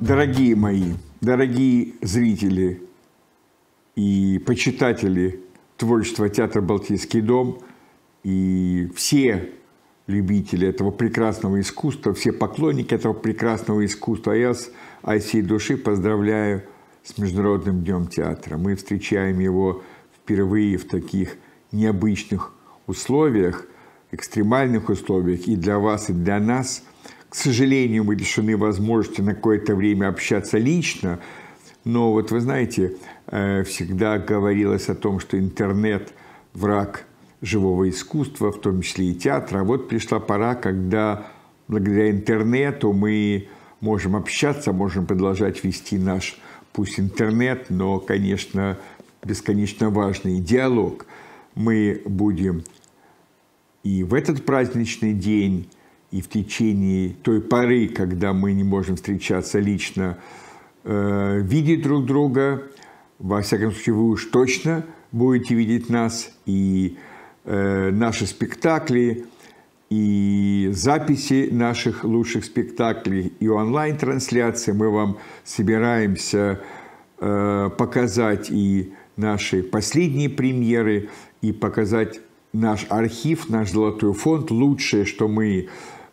Дорогие мои, дорогие зрители и почитатели творчества театра «Балтийский дом» и все любители этого прекрасного искусства, все поклонники этого прекрасного искусства, а я с всей души поздравляю с Международным днем театра. Мы встречаем его впервые в таких необычных условиях, экстремальных условиях и для вас, и для нас – к сожалению, мы лишены возможности на какое-то время общаться лично, но вот вы знаете, э, всегда говорилось о том, что интернет – враг живого искусства, в том числе и театра. А вот пришла пора, когда благодаря интернету мы можем общаться, можем продолжать вести наш, пусть интернет, но, конечно, бесконечно важный диалог. Мы будем и в этот праздничный день и в течение той поры, когда мы не можем встречаться лично, э, видеть друг друга. Во всяком случае, вы уж точно будете видеть нас и э, наши спектакли, и записи наших лучших спектаклей, и онлайн-трансляции. Мы вам собираемся э, показать и наши последние премьеры, и показать наш архив, наш золотой фонд, лучшее, что мы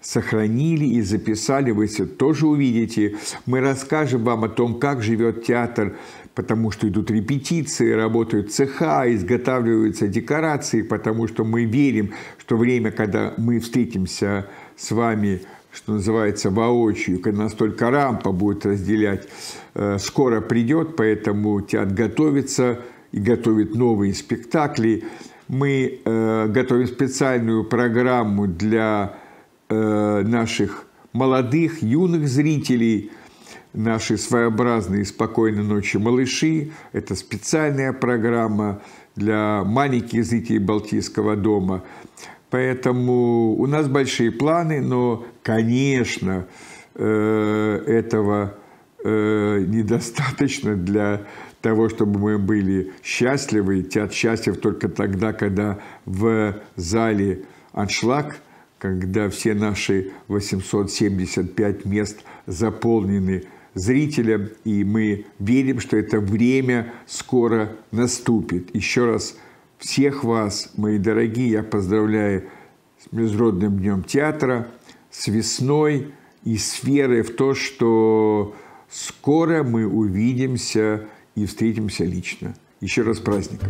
сохранили и записали, вы все тоже увидите. Мы расскажем вам о том, как живет театр, потому что идут репетиции, работают цеха, изготавливаются декорации, потому что мы верим, что время, когда мы встретимся с вами, что называется, воочию, когда настолько рампа будет разделять, э, скоро придет, поэтому театр готовится и готовит новые спектакли. Мы э, готовим специальную программу для Э, наших молодых, юных зрителей, наши своеобразные «Спокойной ночи, малыши». Это специальная программа для маленьких зрителей Балтийского дома. Поэтому у нас большие планы, но, конечно, э, этого э, недостаточно для того, чтобы мы были счастливы. Театр счастлив только тогда, когда в зале аншлаг – когда все наши 875 мест заполнены зрителям, и мы верим, что это время скоро наступит. Еще раз всех вас, мои дорогие, я поздравляю с Международным днем театра, с весной и с верой в то, что скоро мы увидимся и встретимся лично. Еще раз праздником!